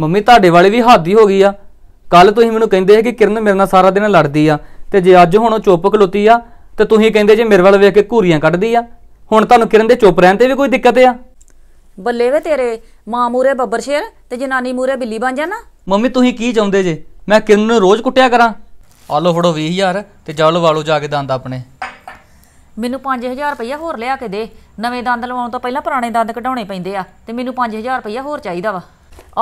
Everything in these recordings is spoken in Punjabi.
ਮੰਮੀ ਤੁਹਾਡੇ ਵਾਲੇ ਵੀ ਹਾਦੀ ਹੋ ਗਈ ਆ ਕੱਲ ਤੁਸੀਂ ਮੈਨੂੰ ਕਹਿੰਦੇ ਸੀ ਕਿ ਕਿਰਨ ਮੇਰੇ ਨਾਲ ਸਾਰਾ ਦਿਨ ਲੜਦੀ ਆ ਤੇ ਜੇ ਅੱਜ ਹੁਣ ਉਹ ਚੁੱਪ ਖਲੋਤੀ ਆ ਤੇ ਤੁਸੀਂ ਕਹਿੰਦੇ ਜੇ ਮੇਰੇ ਵੱਲ ਵੇਖ ਕੇ ਘੂਰੀਆਂ ਕੱਢਦੀ ਆ ਹੁਣ ਤੁਹਾਨੂੰ ਕਿਰਨ ਦੇ ਚੁੱਪ ਰਹਿਣ ਤੇ ਵੀ ਕੋਈ ਦਿੱਕਤ ਆ ਬੱਲੇ ਵੇ ਤੇਰੇ ਮਾਂ ਮੂਰੇ ਬੱਬਰ ਸ਼ੇਰ ਤੇ ਜਨਾਨੀ ਮੂਰੇ ਬਿੱਲੀ ਬਣ ਜਾਣਾ ਮੰਮੀ ਤੁਸੀਂ ਕੀ ਚਾਹੁੰਦੇ ਜੇ ਮੈਂ ਕਿਰਨ ਨੂੰ ਰੋਜ਼ ਕੁੱਟਿਆ ਕਰਾਂ ਆਲੋ ਫੜੋ 20000 ਤੇ ਜਾਲੋ ਵਾਲੋ ਜਾ ਕੇ ਦੰਦ ਆਪਣੇ ਮੈਨੂੰ 5000 ਰੁਪਇਆ ਹੋਰ ਲਿਆ ਕੇ ਦੇ ਨਵੇਂ ਦੰਦ ਲਵਾਉਣ ਤੋਂ ਪਹਿਲਾਂ ਪੁਰਾਣੇ ਦੰਦ ਕਢਾਉਣੇ ਪੈਂਦੇ ਆ ਤੇ ਮੈਨੂੰ 5000 ਰੁਪਇਆ ਹੋਰ ਚਾਹੀਦਾ ਵਾ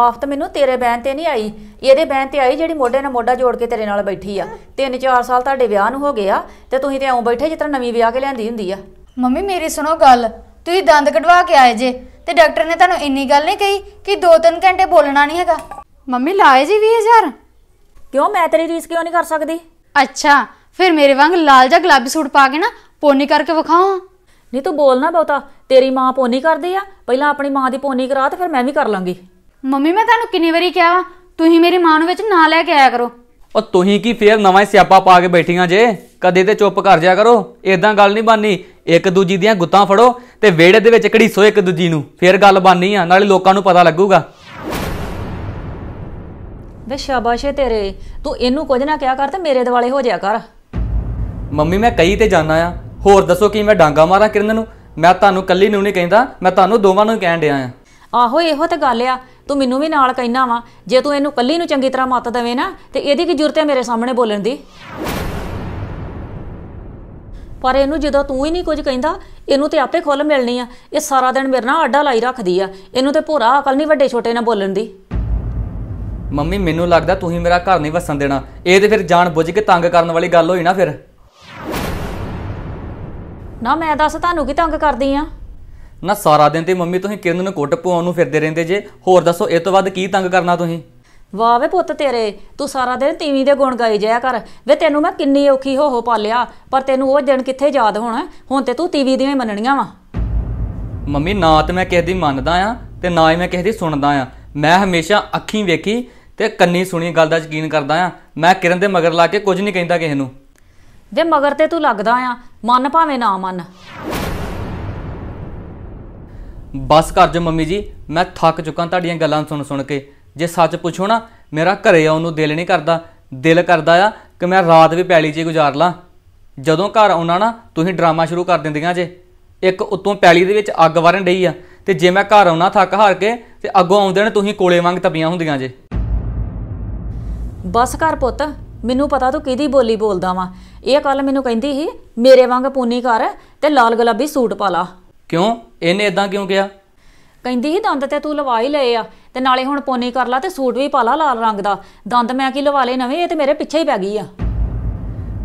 ਆਫ ਤਾਂ ਮੈਨੂੰ ਤੇਰੇ ਬੈਨ ਤੇ ਨਹੀਂ ਆਈ ਇਹਦੇ ਬੈਨ ਤੇ ਆਈ ਜਿਹੜੀ ਮੋਢੇ ਨਾਲ ਮੋਢਾ ਜੋੜ ਕੇ ਤੇਰੇ ਨਾਲ ਬੈਠੀ ਆ ਤਿੰਨ ਚਾਰ ਸਾਲ ਤੁਹਾਡੇ ਵਿਆਹ ਨੂੰ ਹੋ ਗਿਆ ਤੇ ਤੁਸੀਂ ਤੇ ਐਉਂ ਬੈਠੇ ਜਿਸ ਨਵੀਂ ਵਿਆਹ ਕੇ ਲਿਆਂਦੀ ਹੁੰਦੀ ਆ ਮੰਮੀ ਮੇਰੀ ਸੁਣੋ ਗੱਲ ਤੁਸੀਂ ਦੰਦ ਕਢਵਾ ਕੇ ਆਏ ਜੇ ਤੇ ਡਾਕਟਰ ਨੇ ਤੁਹਾਨੂੰ ਇੰਨੀ ਗੱਲ ਨਹੀਂ ਕਹੀ ਕਿ 2-3 ਘੰਟੇ ਬੋਲਣਾ ਨਹੀਂ ਹੈਗਾ ਮੰਮੀ ਲਾਏ ਜੀ 20000 ਕਿਉਂ ਮੈਂ ਤੇਰੀ ਰੀਸ ਕਿਉਂ ਨਹੀਂ ਕਰ ਸਕਦੀ ਅੱਛਾ ਫਿਰ ਮੇਰੇ ਵਾਂਗ ਲਾਲ ਜਾਂ ਗੁਲਾਬੀ ਸੂਟ ਪਾ ਕੇ ਨਾ ਪੋਨੀ ਕਰਕੇ ਵਿਖਾਉ ਨਹੀਂ ਤੂੰ ਬੋਲਣਾ ਬਹੁਤਾ ਤੇਰੀ ਮਾਂ ਪੋਨੀ ਕਰਦੀ ਆ ਪਹਿਲਾਂ ਆਪਣੀ ਮਾਂ ਦੀ ਪੋਨੀ ਕਰਾ ਤੇ ਫਿਰ ਮੈਂ ਵੀ ਕਰ ਲਾਂਗੀ ਮੰਮੀ ਮੈਂ ਤੁਹਾਨੂੰ ਕਿੰਨੀ ਵਾਰੀ ਕਿਹਾ ਵਾ ਤੁਸੀਂ ਮੇਰੀ ਮਾਂ ਨੂੰ ਵਿੱਚ ਨਾ ਲੈ ਕੇ ਆਇਆ ਕਰੋ ਉਹ ਤੁਸੀਂ ਕੀ ਫੇਰ ਨਵਾਂ ਸਿਆਪਾ ਪਾ ਕੇ ਬੈਠੀਆਂ ਜੇ ਕਦੇ ਤੇ ਚੁੱਪ ਕਰ ਜਾਇਆ ਕਰੋ ਇਦਾਂ ਗੱਲ ਨਹੀਂ ਬਾਨੀ ਇੱਕ ਦੂਜੀ ਦੀਆਂ ਗੁੱਤਾਂ ਫੜੋ ਤੇ ਵਿਹੜੇ ਦੇ ਵਿੱਚ ਘੜੀਸੋ ਇੱਕ ਦੂਜੀ ਨੂੰ ਫੇਰ ਗੱਲ ਬਾਨੀ ਆ ਨਾਲੇ ਲੋਕਾਂ ਨੂੰ ਪਤਾ ਲੱਗੂਗਾ ਵੇ ਸ਼ਾਬਾਸ਼ੇ ਤੇਰੇ ਤੂੰ ਇਹਨੂੰ ਕੁਝ ਨਾ ਕਿਹਾ ਕਰ ਤੇ ਮੇਰੇ ਦਿਵਾਲੇ ਹੋ ਜਾਇਆ ਕਰ ਮੰਮੀ ਮੈਂ ਕਈ ਤੇ ਜਾਣਾ ਆ ਹੋਰ ਦੱਸੋ ਕੀ ਮੈਂ ਡਾਂਗਾ ਮਾਰਾਂ ਕਿਰਨ ਨੂੰ ਮੈਂ ਤੁਹਾਨੂੰ ਕੱਲੀ ਨੂੰ ਨਹੀਂ ਕਹਿੰਦਾ ਮੈਂ ਤੁਹਾਨੂੰ ਦੋਵਾਂ ਨੂੰ ਕਹਿਣ ਡਿਆ ਆ ਆਹੋ ਇਹੋ ਤੇ ਗੱਲ ਆ ਤੂੰ ਮੈਨੂੰ ਵੀ ਨਾਲ ਕਹਿਣਾ ਵਾ ਜੇ ਤੂੰ ਇਹਨੂੰ ਕੱਲੀ ਨੂੰ ਚੰਗੀ ਤਰ੍ਹਾਂ ਮੱਤ ਦੇਵੇਂ ਨਾ ਤੇ ਇਹਦੀ ਕੀ ਜ਼ਰੂਰਤ ਹੈ ਮੇਰੇ ਸਾਹਮਣੇ ਬੋਲਣ ਦੀ ਪਰ ਇਹਨੂੰ ਜਦੋਂ ਤੂੰ ਹੀ ਨਹੀਂ ਕੁਝ ਕਹਿੰਦਾ ਇਹਨੂੰ ਤੇ ਆਪੇ ਖੁੱਲ ਮਿਲਣੀ ਆ ਇਹ ਸਾਰਾ ਦਿਨ ਮੇਰੇ ਨਾਲ ਅੱਡਾ ਲਾਈ ਰੱਖਦੀ ਆ ਇਹਨੂੰ ਤੇ ਭੋਰਾ ਅਕਲ ਨਹੀਂ ਵੱਡੇ ਛੋਟੇ ਨਾਲ ਬੋਲਣ ਦੀ ਮੰਮੀ ਮੈਨੂੰ ਲੱਗਦਾ ਤੂੰ ਹੀ ਮੇਰਾ ਘਰ ਨਹੀਂ ਵਸਣ ਦੇਣਾ ਇਹ ਤੇ ਫਿਰ ਜਾਣ ਬੁੱਝ ਕੇ ਤੰਗ ਕਰਨ ਵਾਲੀ ਗੱਲ ਹੋਈ ਨਾ ਫਿਰ ਨਾ ਮੈਂ ਦੱਸ ਤੁਹਾਨੂੰ ਕੀ ਤੰਗ ਕਰਦੀ ਆ ਨਾ ਸਾਰਾ ਦਿਨ ਤੇ ਮੰਮੀ ਤੁਸੀਂ ਕਿਰਨ ਨੂੰ ਕੁੱਟ ਪਾਉਣ ਨੂੰ ਫਿਰਦੇ ਰਹਿੰਦੇ ਜੇ ਹੋਰ ਦੱਸੋ ਇਹ ਤੋਂ ਵੱਧ ਕੀ ਤੰਗ ਕਰਨਾ ਤੁਸੀਂ ਵਾਹ ਵੇ ਪੁੱਤ ਤੇਰੇ ਤੂੰ ਸਾਰਾ ਦਿਨ ਟੀਵੀ ਦੇ ਗੁਣ ਗਾਈ ਜਾਇਆ ਕਰ ਵੇ ਤੈਨੂੰ ਮੈਂ ਕਿੰਨੀ ਔਖੀ ਹੋ ਹੋ ਪਾਲਿਆ ਪਰ ਤੈਨੂੰ ਉਹ ਦਿਨ ਕਿੱਥੇ ਯਾਦ ਹੋਣਾ ਹੁਣ ਤੇ ਤੂੰ ਟੀਵੀ ਦੀਆਂ ਹੀ ਮੰਨਣੀਆਂ ਵਾ ਮੰਮੀ ਨਾ ਤੇ ਮੈਂ ਕਿਸੇ ਦੀ ਮੰਨਦਾ ਆ ਤੇ ਨਾ ਹੀ ਮੈਂ ਕਿਸੇ ਦੀ ਸੁਣਦਾ ਆ ਮੈਂ ਹਮੇਸ਼ਾ ਅੱਖੀਂ ਵੇਖੀ ਤੇ ਕੰਨੀ ਸੁਣੀ ਗੱਲ ਦਾ ਯਕੀਨ ਕਰਦਾ ਆ ਮੈਂ ਕਿਰਨ ਦੇ ਮਗਰ ਲਾ ਕੇ ਕੁਝ ਨਹੀਂ ਕਹਿੰਦਾ ਕਿਸੇ ਨੂੰ ਵੇ ਮਗਰ ਤੇ ਤੂੰ ਲੱਗਦਾ ਆ ਮਨ ਭਾਵੇਂ ਨਾ ਮੰਨ ਬਸ ਕਰ ਜੋ ਮੰਮੀ ਜੀ ਮੈਂ ਥੱਕ ਚੁੱਕਾ ਤੁਹਾਡੀਆਂ ਗੱਲਾਂ ਸੁਣ ਸੁਣ ਕੇ ਜੇ ਸੱਚ ਪੁੱਛੋ ਨਾ ਮੇਰਾ ਘਰੇ ਆਉਣ ਨੂੰ ਦਿਲ ਨਹੀਂ ਕਰਦਾ ਦਿਲ ਕਰਦਾ ਆ ਕਿ ਮੈਂ ਰਾਤ ਵੀ ਪੈਲੀ 'ਚ ਹੀ ਗੁਜ਼ਾਰ ਲਾਂ ਜਦੋਂ ਘਰ ਆਉਣਾ ਨਾ ਤੁਸੀਂ ਡਰਾਮਾ ਸ਼ੁਰੂ ਕਰ ਦਿੰਦੀਆਂ ਜੇ ਇੱਕ ਉਤੋਂ ਪੈਲੀ ਦੇ ਵਿੱਚ ਅੱਗ ਵਰਨ ਡਈ ਆ ਤੇ ਜੇ ਮੈਂ ਘਰ ਆਉਣਾ ਥੱਕ ਹਾਰ ਕੇ ਤੇ ਅੱਗੋਂ ਆਉਂਦੇ ਨੇ ਤੁਸੀਂ ਕੋਲੇ ਵਾਂਗ ਤਪੀਆਂ ਹੁੰਦੀਆਂ ਜੇ ਬਸ ਕਰ ਪੁੱਤ ਮੈਨੂੰ ਪਤਾ ਤੂੰ ਕਿਹਦੀ ਬੋਲੀ ਬੋਲਦਾ ਵਾਂ ਇਹ ਕੱਲ ਮੈਨੂੰ ਕਹਿੰਦੀ ਸੀ ਮੇਰੇ ਵਾਂਗ ਪੂਨੀ ਕਰ ਤੇ ਲਾਲ ਗੁਲਾਬੀ ਸੂਟ ਪਾ ਲਾ ਕਿਉਂ ਇਹਨੇ ਇਦਾਂ ਕਿਉਂ ਕਿਹਾ ਕਹਿੰਦੀ ਸੀ ਦੰਦ ਤੇ ਤੂੰ ਲਵਾ ਹੀ ਲਏ ਆ ਤੇ ਨਾਲੇ ਹੁਣ ਪੋਨੀ ਕਰ ਲਾ ਤੇ ਸੂਟ ਵੀ ਪਾ ਲਾ ਲਾਲ ਰੰਗ ਦਾ ਦੰਦ ਮੈਂ ਕੀ ਲਵਾ ਲੈ ਨਵੇਂ ਇਹ ਤੇ ਮੇਰੇ ਪਿੱਛੇ ਹੀ ਪੈ ਗਈ ਆ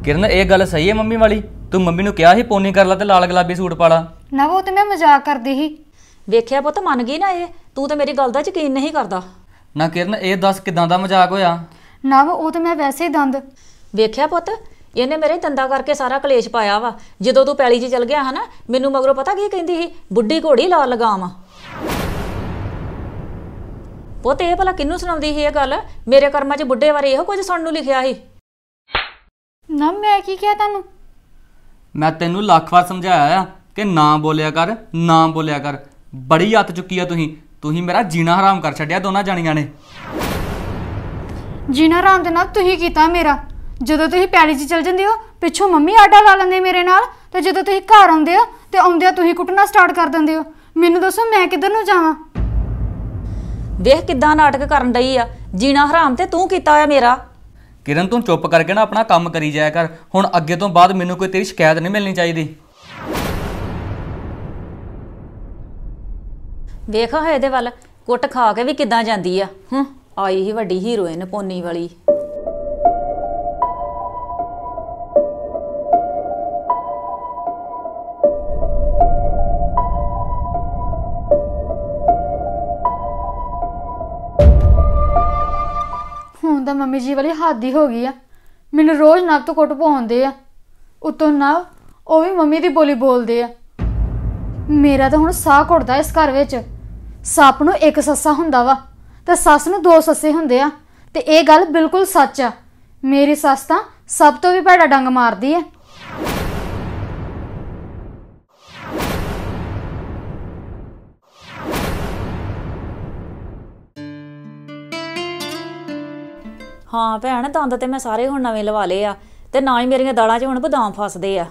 ਕਿਰਨ ਇਹ ਗੱਲ ਸਹੀ ਹੈ ਮੰਮੀ ਵਾਲੀ ਤੂੰ ਮੰਮੀ ਨੂੰ ਕਿਹਾ ਸੀ ਪੋਨੀ ਕਰ ਲਾ ਤੇ ਲਾਲ ਗਲਾਬੀ ਸੂਟ ਪਾ ਲਾ ਨਾ ਉਹ ਤੇ ਮੈਂ ਮਜ਼ਾਕ ਕਰਦੀ ਸੀ ਵੇਖਿਆ ਪੁੱਤ ਮੰਨ ਗਈ ਨਾ ਇਹ ਤੂੰ ਤੇ ਮੇਰੀ ਗੱਲ ਦਾ ਯਕੀਨ ਨਹੀਂ ਕਰਦਾ ਨਾ ਕਿਰਨ ਇਹ ਦੱਸ ਕਿਦਾਂ ਦਾ ਮਜ਼ਾਕ ਹੋਇਆ ਨਾ ਉਹ ਤੇ ਮੈਂ ਵੈਸੇ ਹੀ ਦੰਦ ਵੇਖਿਆ ਪੁੱਤ ਇਹਨੇ ਮੇਰੇ ਤੰਦਾ ਕਰਕੇ ਸਾਰਾ ਕਲੇਸ਼ ਪਾਇਆ ਵਾ ਜਦੋਂ ਤੂੰ ਪੈਲੀ 'ਚ ਚਲ ਗਿਆ ਹਨਾ ਮੈਨੂੰ ਮਗਰੋਂ ਪਤਾ ਕੀ ਕਹਿੰਦੀ ਸੀ ਬੁੱਢੀ ਘੋੜੀ ਲਾ ਲਗਾਮ ਪੁੱਤ ਇਹ ਭਲਾ ਕਿੰਨੂੰ ਸੁਣਾਉਂਦੀ ਸੀ ਇਹ ਗੱਲ ਮੇਰੇ ਕਰਮਾਂ 'ਚ ਬੁੱਢੇ ਬਾਰੇ ਇਹੋ ਕੁਝ ਸੁਣਨ ਨੂੰ ਲਿਖਿਆ ਸੀ ਨਾ ਮੈਂ ਕੀ ਕਿਹਾ ਤੁਹਾਨੂੰ ਮੈਂ ਤੈਨੂੰ ਲੱਖ ਵਾਰ ਸਮਝਾਇਆ ਆ ਕਿ ਨਾ ਬੋਲਿਆ ਕਰ ਨਾ ਬੋਲਿਆ ਕਰ ਬੜੀ ਹੱਤ ਚੁੱਕੀ ਆ ਤੁਸੀਂ ਤੁਸੀਂ ਮੇਰਾ ਜੀਣਾ ਹਰਾਮ ਕਰ ਛੱਡਿਆ ਦੋਨਾਂ ਜਾਣੀਆਂ ਨੇ ਜੀਣਾ ਹਰਾਮ ਦੇ ਨਾਲ ਤੁਸੀਂ ਕੀਤਾ ਮੇਰਾ ਜਦੋਂ ਤੁਸੀਂ ਪਿਆਰੀ 'ਚ ਚਲ ਜਾਂਦੇ ਹੋ ਪਿੱਛੋਂ ਮੰਮੀ ਆਡਾ ਲਾ ਲੈਂਦੇ ਮੇਰੇ ਨਾਲ ਤੇ ਜਦੋਂ ਤੁਸੀਂ ਘਰ ਆਉਂਦੇ ਹੋ ਤੇ ਆਉਂਦੇ ਤੁਸੀਂ ਕੁੱਟਣਾ ਸਟਾਰਟ ਕਰ ਦਿੰਦੇ ਹੋ ਮੈਨੂੰ ਦੱਸੋ ਮੈਂ ਕਿੱਧਰ ਨੂੰ ਜਾਵਾਂ ਵੇਖ ਕਿੱਦਾਂ ਨਾਟਕ ਕਰਨ ਡਈ ਆ ਜੀਣਾ ਹਰਾਮ ਤੇ ਤੂੰ ਕੀਤਾ ਹੋਇਆ ਮੇਰਾ ਕਿਰਨ ਤੂੰ ਚੁੱਪ ਕਰਕੇ ਨਾ ਆਪਣਾ ਕੰਮ ਕਰੀ ਜਾਇਆ ਕਰ ਹੁਣ ਅੱਗੇ ਤੋਂ ਬਾਅਦ ਮੈਨੂੰ ਕੋਈ ਤੇਰੀ ਸ਼ਿਕਾਇਤ ਨਹੀਂ ਮਿਲਣੀ ਚਾਹੀਦੀ ਵੇਖ ਹਾਂ ਇਹਦੇ ਵੱਲ ਕੁੱਟ ਖਾ ਕੇ ਵੀ ਕਿੱਦਾਂ ਜਾਂਦੀ ਆ ਹੂੰ ਆਈ ਹੀ ਵੱਡੀ ਹੀਰੋਇਨ ਪੋਨੀ ਵਾਲੀ ਹੁਣ ਤਾਂ ਮੰਮੀ ਜੀ ਵਾਲੀ ਹੱਦ ਹੀ ਹੋ ਗਈ ਆ ਮੈਨੂੰ ਰੋਜ਼ ਨਵ ਤੋਂ ਕੁੱਟ ਪਾਉਂਦੇ ਆ ਉਤੋਂ ਨਾਲ ਉਹ ਵੀ ਮੰਮੀ ਦੀ ਬੋਲੀ ਬੋਲਦੇ ਆ ਮੇਰਾ ਤਾਂ ਹੁਣ ਸਾਹ ਘੁੱਟਦਾ ਇਸ ਘਰ ਵਿੱਚ ਸੱਪ ਨੂੰ ਇੱਕ ਸੱਸਾ ਹੁੰਦਾ ਵਾ ਤੇ ਸੱਸ ਨੂੰ ਦੋ ਸੱਸੇ ਹੁੰਦੇ ਆ ਤੇ ਇਹ ਗੱਲ ਬਿਲਕੁਲ ਸੱਚ ਆ ਮੇਰੀ ਸੱਸ ਤਾਂ ਸਭ ਤੋਂ ਵੀ ਭੈੜਾ ਡੰਗ ਮਾਰਦੀ ਆ ਹਾਂ ਭੈਣ ਦੰਦ ਤੇ ਮੈਂ ਸਾਰੇ ਹੁਣ ਨਵੇਂ ਲਵਾ ਲਏ ਆ ਤੇ ਨਾ ਹੀ ਮੇਰੀਆਂ ਦਾੜਾਂ 'ਚ ਹੁਣ ਬਦਾਮ ਫਸਦੇ ਆ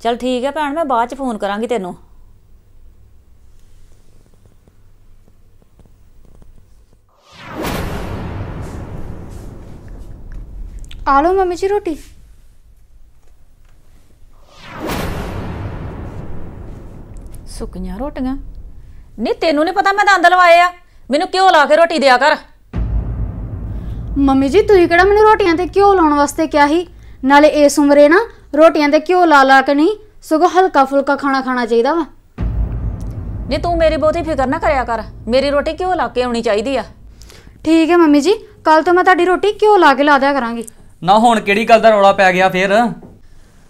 ਚਲ ਠੀਕ ਹੈ ਭੈਣ ਮੈਂ ਬਾਅਦ 'ਚ ਫੋਨ ਕਰਾਂਗੀ ਤੈਨੂੰ ਆ ਲਓ ਮੰਮੀ ਜੀ ਰੋਟੀ ਸੁੱਕੀਆਂ ਰੋਟੀਆਂ ਨਹੀਂ ਤੈਨੂੰ ਨਹੀਂ ਪਤਾ ਮੈਂ ਦੰਦ ਲਵਾਏ ਆ ਮੈਨੂੰ ਕਿਉਂ ਲਾ ਕੇ ਰੋਟੀ ਦਿਆ ਕਰ ਮੰਮੀ ਜੀ ਤੁਸੀਂ ਕਿਹੜਾ ਮੈਨੂੰ ਰੋਟੀਆਂ ਤੇ ਘਿਓ ਲਾਉਣ ਵਾਸਤੇ ਕਿਹਾ ਸੀ ਨਾਲੇ ਇਸ ਉਮਰੇ ਨਾ ਰੋਟੀਆਂ ਤੇ ਘਿਓ ਲਾ ਲਾ ਕੇ ਨਹੀਂ ਸਗੋਂ ਹਲਕਾ ਫੁਲਕਾ ਖਾਣਾ ਖਾਣਾ ਚਾਹੀਦਾ ਵਾ ਜੇ ਤੂੰ ਮੇਰੀ ਬਹੁਤੀ ਫਿਕਰ ਨਾ ਕਰਿਆ ਕਰ ਮੇਰੀ ਰੋਟੀ ਘਿਓ ਲਾ ਕੇ ਆਉਣੀ ਚਾਹੀਦੀ ਆ ਠੀਕ ਹੈ ਮੰਮੀ ਜੀ ਕੱਲ ਤੋਂ ਮੈਂ ਤੁਹਾਡੀ ਰੋਟੀ ਘਿਓ ਲਾ ਕੇ ਲਾ ਦਿਆ ਕਰਾਂਗੀ ਨਾ ਹੁਣ ਕਿਹੜੀ ਗੱਲ ਦਾ ਰੌਲਾ ਪੈ ਗਿਆ ਫੇਰ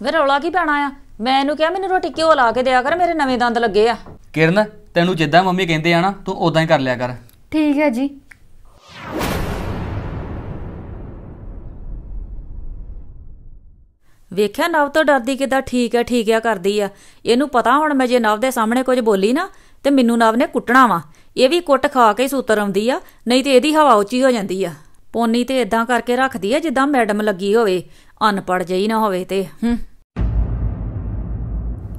ਵੇ ਰੌਲਾ ਕੀ ਪੈਣਾ ਆ ਮੈਂ ਇਹਨੂੰ ਕਿਹਾ ਮੈਨੂੰ ਰੋਟੀ ਘਿਓ ਲਾ ਕੇ ਦਿਆ ਕਰ ਮੇਰੇ ਨਵੇਂ ਦੰਦ ਲੱਗੇ ਆ ਕਿਰਨ ਤੈਨੂੰ ਜਿੱਦਾਂ ਮੰਮੀ ਕਹਿੰਦੇ ਆ ਨਾ ਤੂੰ ਉਦਾਂ ਹੀ ਕਰ ਲਿਆ ਕਰ ਠੀਕ ਹੈ ਜੀ ਵੇਖਿਆ ਨਵ ਤੋਂ ਡਰਦੀ ਕਿਦਾਂ ਠੀਕ ਹੈ ਠੀਕ ਹੈ ਕਰਦੀ ਆ ਇਹਨੂੰ ਪਤਾ ਹੁਣ ਮੈਂ ਜੇ ਨਵ ਦੇ ਸਾਹਮਣੇ ਕੁਝ ਬੋਲੀ ਨਾ ਤੇ ਮੈਨੂੰ ਨਵ ਨੇ ਕੁੱਟਣਾ ਵਾ ਇਹ ਵੀ ਕੁੱਟ ਖਾ ਕੇ ਸੂਤਰ ਆਉਂਦੀ ਆ ਨਹੀਂ ਤੇ ਇਹਦੀ ਹਵਾ ਉੱਚੀ ਹੋ ਜਾਂਦੀ ਆ ਪੋਨੀ ਤੇ ਇਦਾਂ ਕਰਕੇ ਰੱਖਦੀ ਆ ਜਿੱਦਾਂ ਮੈਡਮ ਲੱਗੀ ਹੋਵੇ ਅਨਪੜ ਜਈ ਨਾ ਹੋਵੇ ਤੇ ਹੂੰ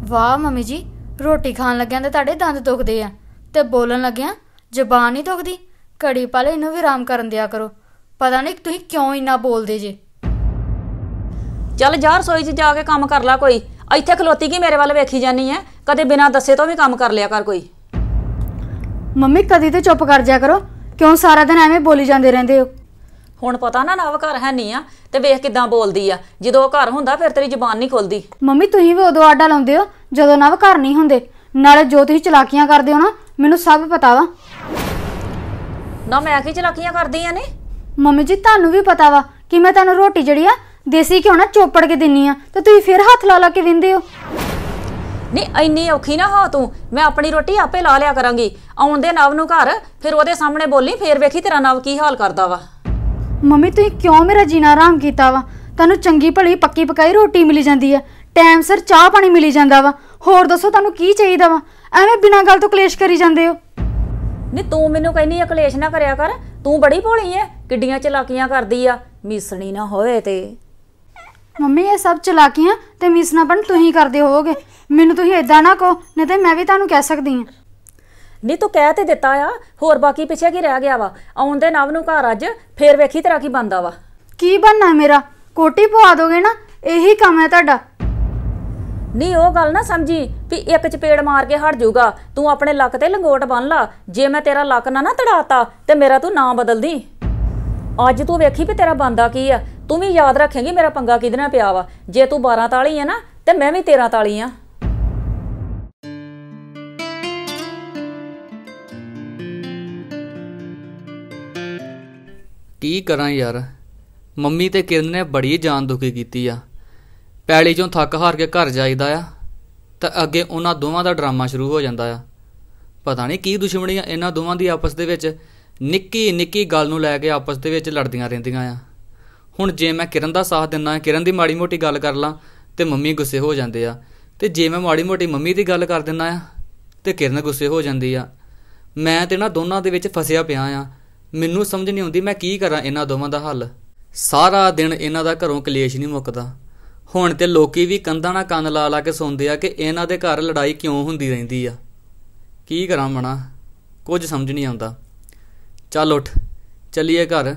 ਵਾਹ ਮੰਮੀ ਜੀ ਰੋਟੀ ਖਾਣ ਲੱਗਿਆਂ ਤੇ ਤੁਹਾਡੇ ਦੰਦ ਦੁਖਦੇ ਆ ਤੇ ਬੋਲਣ ਲੱਗਿਆਂ ਜ਼ਬਾਨ ਨਹੀਂ ਦੁਖਦੀ ਘੜੀ ਪਾਲੇ ਇਹਨੂੰ ਵੀ ਆਰਾਮ ਕਰਨ ਦਿਆ ਕਰੋ ਪਤਾ ਨਹੀਂ ਤੁਸੀਂ ਕਿਉਂ ਇੰਨਾ ਬੋਲਦੇ ਜੇ ਚੱਲ ਜਾ ਰਸੋਈ 'ਚ ਜਾ ਕੇ ਕੰਮ ਕਰ ਲੈ ਕੋਈ ਇੱਥੇ ਖਲੋਤੀ ਕੀ ਮੇਰੇ ਵੱਲ ਵੇਖੀ ਜਾਨੀ ਐ ਕਦੇ ਬਿਨਾਂ ਦੱਸੇ ਤੋਂ ਵੀ ਕੰਮ ਕਰ ਲਿਆ ਕਰ ਕੋਈ ਮੰਮੀ ਕਦੀ ਤੇ ਚੁੱਪ ਕਰ ਜਾ ਕਰੋ ਕਿਉਂ ਸਾਰਾ ਦਿਨ ਐਵੇਂ ਬੋਲੀ ਜਾਂਦੇ ਰਹਿੰਦੇ ਹੋ ਹੁਣ ਪਤਾ ਨਾ ਨਵ ਘਰ ਹੈ ਨਹੀਂ ਆ ਤੇ ਵੇਖ ਕਿਦਾਂ ਬੋਲਦੀ ਆ ਜਦੋਂ ਉਹ ਘਰ ਹੁੰਦਾ ਫਿਰ ਤੇਰੀ ਜ਼ੁਬਾਨ ਨਹੀਂ ਖੁੱਲਦੀ ਮੰਮੀ ਤੁਸੀਂ ਵੀ ਉਦੋਂ ਆਡਾ ਲਾਉਂਦੇ ਹੋ ਜਦੋਂ ਨਵ ਘਰ ਨਹੀਂ ਹੁੰਦੇ ਨਾਲੇ ਜੋ ਤੁਸੀਂ ਚਲਾਕੀਆਂ ਕਰਦੇ ਹੋ ਨਾ ਮੈਨੂੰ ਸਭ ਪਤਾ ਵਾ ਨਾ ਮੈਂ ਕੀ ਚਲਾਕੀਆਂ ਕਰਦੀ ਆ ਨੇ ਮੰਮੀ ਜੀ ਤੁਹਾਨੂੰ ਵੀ ਪਤਾ ਵਾ ਕਿ ਮੈਂ ਤੁਹਾਨੂੰ ਰੋਟੀ ਜਿਹੜੀ ਆ ਦੇਸੀ ਘਿਓ ਨਾ ਚੋਪੜ ਕੇ ਦਿੰਨੀ ਆ ਤੇ ਤੁਸੀਂ ਫਿਰ ਹੱਥ ਲਾ ਲਾ ਕੇ ਵਿੰਦੇ ਹੋ ਨਹੀਂ ਐਨੀ ਔਖੀ ਨਾ ਹਾ ਤੂੰ ਮੈਂ ਆਪਣੀ ਰੋਟੀ ਆਪੇ ਲਾ ਲਿਆ ਕਰਾਂਗੀ ਆਉਣ ਦੇ ਨਵ ਨੂੰ ਘਰ ਫਿਰ ਉਹਦੇ ਸਾਹਮਣੇ ਬੋਲੀ ਫੇਰ ਵੇਖੀ ਤੇਰਾ ਨਵ ਕੀ ਹਾਲ ਕਰਦਾ ਵਾ ਮੰਮੀ ਤੁਸੀਂ ਕਿਉਂ ਮੇਰਾ ਜੀਣਾ ਹਰਾਮ ਕੀਤਾ ਵਾ ਤੁਹਾਨੂੰ ਚੰਗੀ ਭਲੀ ਪੱਕੀ ਪਕਾਈ ਰੋਟੀ ਮਿਲੀ ਜਾਂਦੀ ਆ ਟਾਈਮ ਸਿਰ ਚਾਹ ਪਾਣੀ ਮਿਲੀ ਜਾਂਦਾ ਵਾ ਹੋਰ ਦੱਸੋ ਤੁਹਾਨੂੰ ਕੀ ਚਾਹੀਦਾ ਵਾ ਐਵੇਂ ਬਿਨਾਂ ਗੱਲ ਤੋਂ ਕਲੇਸ਼ ਕਰੀ ਜਾਂਦੇ ਹੋ ਨਹੀਂ ਤੂੰ ਮੈਨੂੰ ਕਹਿੰਦੀ ਆ ਕਲੇਸ਼ ਨਾ ਕਰਿਆ ਕਰ ਤੂੰ ਬੜੀ ਭੋਲੀ ਐ ਕਿੱਡੀਆਂ ਚਲਾਕੀਆਂ ਕਰਦੀ ਆ ਮੀਸਣੀ ਨਾ ਹੋਏ ਤੇ ਮੰਮੀ ਇਹ ਸਭ ਚਲਾਕੀਆਂ ਤੇ ਬਣ ਤੁਸੀਂ ਕਰਦੇ ਹੋਵੋਗੇ ਮੈਨੂੰ ਤੁਸੀਂ ਇਦਾਂ ਨਾ ਕਹੋ ਨਹੀਂ ਤੇ ਮੈਂ ਵੀ ਤੁਹਾਨੂੰ ਕਹਿ ਸਕਦੀ ਹਾਂ ਨਹੀਂ ਤੂੰ ਕਹਿ ਤੇ ਦਿੱਤਾ ਆ ਹੋਰ ਬਾਕੀ ਪਿੱਛੇ ਕੀ ਰਹਿ ਗਿਆ ਵਾ ਆਉਣ ਦੇ ਨਵ ਨੂੰ ਘਰ ਅੱਜ ਫੇਰ ਵੇਖੀ ਤੇਰਾ ਕੀ ਬੰਦਾ ਵਾ ਕੀ ਬੰਨਾ ਮੇਰਾ ਕੋਟੀ ਪਵਾ ਦੋਗੇ ਨਾ ਇਹੀ ਕੰਮ ਹੈ ਤੁਹਾਡਾ ਨਹੀਂ ਉਹ ਗੱਲ ਨਾ ਸਮਝੀ ਵੀ ਇੱਕ ਚਪੇੜ ਮਾਰ ਕੇ ਹਟ ਜਾਊਗਾ ਤੂੰ ਆਪਣੇ ਲੱਕ ਤੇ ਲੰਗੋਟ ਬੰਨ ਲਾ ਜੇ ਮੈਂ ਤੇਰਾ ਲੱਕ ਨਾ ਨਾ ਤੜਾਤਾ ਤੇ ਮੇਰਾ ਤੂੰ ਨਾਂ ਬਦਲਦੀ ਅੱਜ ਤੂੰ ਵੇਖੀ ਵੀ ਤੇਰਾ ਬੰਦਾ ਕੀ ਆ ਤੂੰ ਵੀ ਯਾਦ ਰੱਖੇਂਗੀ ਮੇਰਾ ਪੰਗਾ ਕਿਦਾਂ ਪਿਆ ਵਾ ਜੇ ਤੂੰ 12 ਤਾਲੀ ਹੈ ਨਾ ਤੇ ਮੈਂ ਵੀ 13 ਤਾਲੀ ਆ ਕੀ ਕਰਾਂ ਯਾਰ ਮੰਮੀ ਤੇ ਕਿਰਨ ਨੇ ਬੜੀ ਜਾਨ ਦੁਖੀ ਕੀਤੀ ਆ ਪੈਲੀ ਚੋਂ ਥੱਕ ਹਾਰ ਕੇ ਘਰ ਜਾਈਦਾ ਆ ਤਾਂ ਅੱਗੇ ਉਹਨਾਂ ਦੋਵਾਂ ਦਾ ਡਰਾਮਾ ਸ਼ੁਰੂ ਹੋ ਜਾਂਦਾ ਆ ਪਤਾ ਨਹੀਂ ਕੀ ਦੁਸ਼ਮਣੀਆਂ ਇਹਨਾਂ ਦੋਵਾਂ ਦੀ ਆਪਸ ਦੇ ਵਿੱਚ ਨਿੱਕੀ ਨਿੱਕੀ ਗੱਲ ਨੂੰ ਲੈ ਕੇ ਆਪਸ ਦੇ ਵਿੱਚ ਲੜਦੀਆਂ ਰਹਿੰਦੀਆਂ ਆ ਹੁਣ ਜੇ ਮੈਂ ਕਿਰਨ ਦਾ ਸਾਥ ਦਿੰਨਾ ਕਿਰਨ ਦੀ ਮਾੜੀ ਮੋਟੀ ਗੱਲ ਕਰ ਲਾਂ ਤੇ ਮੰਮੀ ਗੁੱਸੇ ਹੋ ਜਾਂਦੇ ਆ ਤੇ ਜੇ ਮੈਂ ਮਾੜੀ ਮੋਟੀ ਮੰਮੀ ਦੀ ਗੱਲ ਕਰ ਦਿੰਨਾ ਆ ਤੇ ਕਿਰਨ ਗੁੱਸੇ ਹੋ ਜਾਂਦੀ ਆ ਮੈਂ ਤੇ ਨਾ ਦੋਨਾਂ ਦੇ ਵਿੱਚ ਫਸਿਆ ਪਿਆ ਆ ਮੈਨੂੰ ਸਮਝ ਨਹੀਂ ਆਉਂਦੀ ਮੈਂ ਕੀ ਕਰਾਂ ਇਹਨਾਂ ਦੋਵਾਂ ਦਾ ਹੱਲ ਸਾਰਾ ਦਿਨ ਇਹਨਾਂ ਦਾ ਘਰੋਂ ਕਲੇਸ਼ ਨਹੀਂ ਮੁੱਕਦਾ ਹੁਣ ਤੇ ਲੋਕੀ ਵੀ ਕੰਧਾਂ ਨਾਲ ਕੰਨ ਲਾ ਲਾ ਕੇ ਸੁਣਦੇ ਆ ਕਿ ਇਹਨਾਂ ਦੇ ਘਰ ਲੜਾਈ ਕਿਉਂ ਹੁੰਦੀ ਰਹਿੰਦੀ ਆ ਕੀ ਕਰਾਂ ਮਣਾ ਕੁਝ ਸਮਝ ਨਹੀਂ ਆਉਂਦਾ ਚੱਲ ਉੱਠ ਚੱਲੀਏ ਘਰ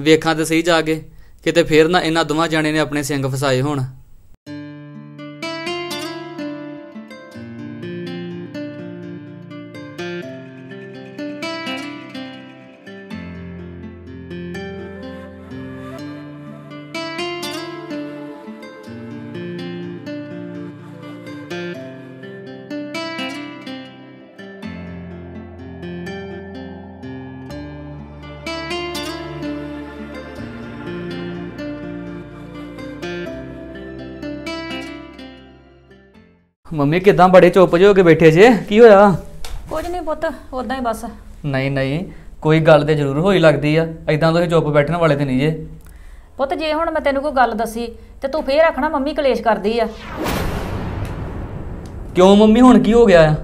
ਵੇਖਾਂ ਤੇ ਸਹੀ ਜਾ ਕੇ ਕਿਤੇ ਫੇਰ ਨਾ ਇਹਨਾਂ ਦੋਵਾਂ ਜਾਣੇ ਨੇ ਆਪਣੇ ਸਿੰਘ ਫਸਾਏ ਹੋਣ ਮੰਮੀ ਕਿਦਾਂ ਬੜੇ ਚੁੱਪ ਜਿਹੇ ਹੋ ਕੇ ਬੈਠੇ ਜੇ ਕੀ ਹੋਇਆ ਕੁਝ ਨਹੀਂ ਪੁੱਤ ਉਦਾਂ ਹੀ ਬਸ ਨਹੀਂ ਨਹੀਂ ਕੋਈ ਗੱਲ ਤੇ ਜ਼ਰੂਰ ਹੋਈ ਲੱਗਦੀ ਆ ਐਦਾਂ ਤੁਸੀਂ ਚੁੱਪ ਬੈਠਣ ਵਾਲੇ ਤੇ ਨਹੀਂ ਜੇ ਪੁੱਤ ਜੇ ਹੁਣ ਮੈਂ ਤੈਨੂੰ ਕੋਈ ਗੱਲ ਦੱਸੀ ਤੇ ਤੂੰ ਫੇਰ ਆਖਣਾ ਮੰਮੀ ਕਲੇਸ਼ ਕਰਦੀ ਆ ਕਿਉਂ ਮੰਮੀ ਹੁਣ ਕੀ ਹੋ ਗਿਆ ਆ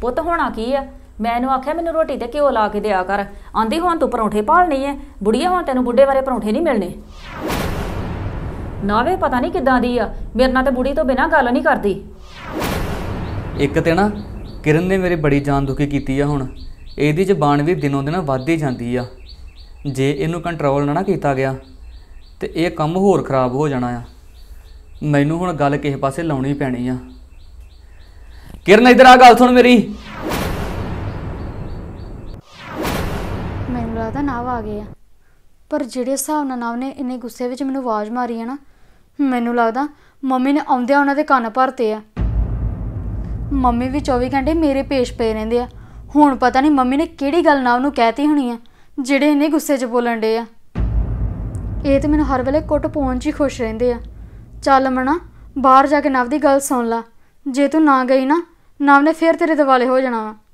ਪੁੱਤ ਹੋਣਾ ਕੀ ਆ ਮੈਂ ਇਹਨੂੰ ਆਖਿਆ ਮੈਨੂੰ ਰੋਟੀ ਤੇ ਕਿਉਂ ਲਾ ਕੇ ਦਿਆ ਕਰ ਆਂਦੀ ਹੁਣ ਤੂੰ ਪਰੌਂਠੇ ਭਾਲਣੇ ਐ ਬੁੜੀਆ ਹੁਣ ਤੈਨੂੰ ਬੁੱਢੇ ਬਾਰੇ ਪਰੌਂਠੇ ਨਹੀਂ ਮਿਲਣੇ ਨਾਵੇ ਪਤਾ ਨਹੀਂ ਕਿੱਦਾਂ ਦੀ ਆ ਮੇਰੇ ਨਾਲ ਤੇ ਬੁੜੀ ਤੋਂ ਬਿਨਾਂ ਗੱਲ ਨਹੀਂ ਕਰਦੀ ਇੱਕ ਤੇ ਨਾ ਕਿਰਨ ਨੇ ਮੇਰੇ ਬੜੀ ਜਾਨ ਦੁਖੀ ਕੀਤੀ ਆ ਹੁਣ ਇਹਦੀ ਜ਼ਬਾਨ ਵੀ ਦਿਨੋਂ ਦਿਨ ਵੱਧਦੀ ਜਾਂਦੀ ਆ ਜੇ ਇਹਨੂੰ ਕੰਟਰੋਲ ਨਾ ਕੀਤਾ ਗਿਆ ਤੇ ਇਹ ਕੰਮ ਹੋਰ ਖਰਾਬ ਹੋ ਜਾਣਾ ਆ ਮੈਨੂੰ ਹੁਣ ਗੱਲ ਕਿਸੇ ਪਾਸੇ ਲਾਉਣੀ ਪੈਣੀ ਆ ਕਿਰਨ ਇਧਰ ਆ ਗੱਲ ਸੁਣ ਮੇਰੀ ਮੈਨੂੰ ਲੱਗਦਾ ਨਾਵ ਆ ਗਏ ਆ ਪਰ ਜਿਹੜੇ ਹਿਸਾਬ ਨਾਲ ਨਾਵ ਨੇ ਇੰਨੇ ਗੁੱਸੇ ਵਿੱਚ ਮੈਨੂੰ ਆਵਾਜ਼ ਮਾਰੀ ਆ ਨਾ ਮੈਨੂੰ ਲੱਗਦਾ ਮੰਮੀ ਨੇ ਆਉਂਦਿਆਂ ਉਹਨਾਂ ਦੇ ਕੰਨ ਭਰਤੇ ਆ ਮੰਮੀ ਵੀ 24 ਘੰਟੇ ਮੇਰੇ ਪੇਸ਼ ਪਏ ਰਹਿੰਦੇ ਆ ਹੁਣ ਪਤਾ ਨਹੀਂ ਮੰਮੀ ਨੇ ਕਿਹੜੀ ਗੱਲ ਨਾਲ ਉਹਨੂੰ ਕਹਿਤੀ ਹੋਣੀ ਆ ਜਿਹੜੇ ਇਹਨੇ ਗੁੱਸੇ 'ਚ ਬੋਲਣ ਡੇ ਆ ਇਹ ਤੇ ਮੈਨੂੰ ਹਰ ਵੇਲੇ ਕੁੱਟ ਪਹੁੰਚ ਹੀ ਖੁਸ਼ ਰਹਿੰਦੇ ਆ ਚੱਲ ਮਣਾ ਬਾਹਰ ਜਾ ਕੇ ਨਵ ਦੀ ਗੱਲ ਸੁਣ ਲਾ ਜੇ ਤੂੰ ਨਾ ਗਈ ਨਾ ਨਵ ਨੇ ਫੇਰ ਤੇਰੇ ਦਿਵਾਲੇ ਹੋ ਜਾਣਾ ਵਾ